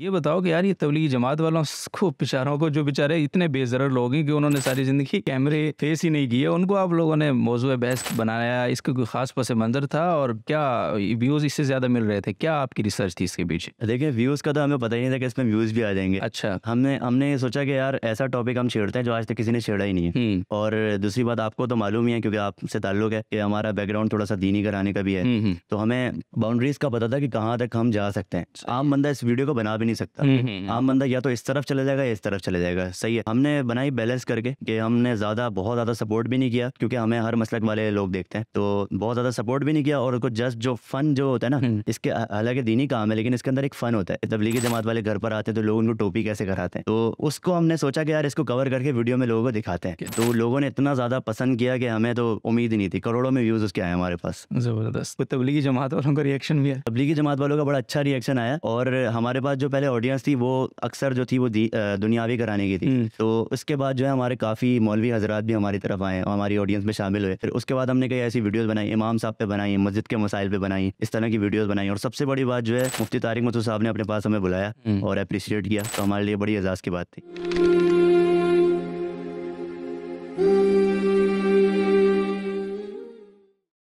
ये बताओ कि यार ये तबलीगी जमात वालों को बेचारों को जो बेचारे इतने बेजर लोग हैं कि उन्होंने सारी ज़िंदगी कैमरे फेस ही नहीं किए उनको आप लोगों ने मौजू बहस बनाया इसका कोई ख़ास पस मंजर था और क्या व्यूज़ इससे ज़्यादा मिल रहे थे क्या आपकी रिसर्च थी इसके पीछे देखिए व्यूज़ का तो हमें पता ही नहीं था कि इसमें व्यूज़ भी आ जाएंगे अच्छा हमने हमने ये सोचा कि यार ऐसा टॉपिक हम छेड़ते हैं जो आज तक किसी ने छेड़ा ही नहीं है हम्म। और दूसरी बात आपको तो मालूम ही है क्योंकि आपसे ताल्लुक है कि हमारा बैकग्राउंड थोड़ा सा दीनी कराने का भी है हम्म, हम्म। तो हमें बाउंड्रीज़ का पता था कि कहाँ तक हम जा सकते हैं आम बंदा इस वीडियो को बना भी नहीं सकता आम हम्म, हम्म, हम्म। हाँ, बंदा या तो इस तरफ चला जाएगा या इस तरफ चला जाएगा सही है हमने बनाई बैलेंस करके कि हमने ज़्यादा बहुत ज़्यादा सपोर्ट भी नहीं किया क्योंकि हमें हर मसलक वाले लोग देखते हैं तो बहुत ज़्यादा सपोर्ट भी नहीं किया और जस्ट जो फन जो होता है ना इसके हालांकि दीनी काम है लेकिन इसके अंदर एक फ़न होता है तबलीगी जमात वाले घर पर आते हैं तो लोग उनको टोपी कैसे कराते हैं तो उसको हमने सोचा कि यार इसको कवर करके वीडियो में लोगों को दिखाते हैं तो लोगों ने इतना ज़्यादा पसंद किया कि हमें तो उम्मीद ही नहीं थी करोड़ों में व्यूज़ उसके आए हमारे पास ज़बरदस्त तबलीगी जमात वालों का रिएक्शन भी है तबलीगी जमात वालों का बड़ा अच्छा रिएक्शन आया और हमारे पास जो पहले ऑडियंस थी वो अक्सर जो थी वो दुनियावी कराने की थी हम्म। तो उसके बाद जो है हमारे काफ़ी मौलवी हजरात भी हमारी तरफ आए और हमारी ऑडियंस में शामिल हुए फिर उसके बाद हमने कई ऐसी वीडियोज़ बनाई इमाम साहब पे बनाई मस्जिद के मसाइल पे बनाई इस तरह की वीडियोज़ बनाई और सबसे बड़ी बात जो है मुफ्ती तारिक मतू साहब ने अपने पास हमें बुलाया हम्म। और अप्रिशिएट किया तो हमारे लिए बड़ी एजाज़ की बात थी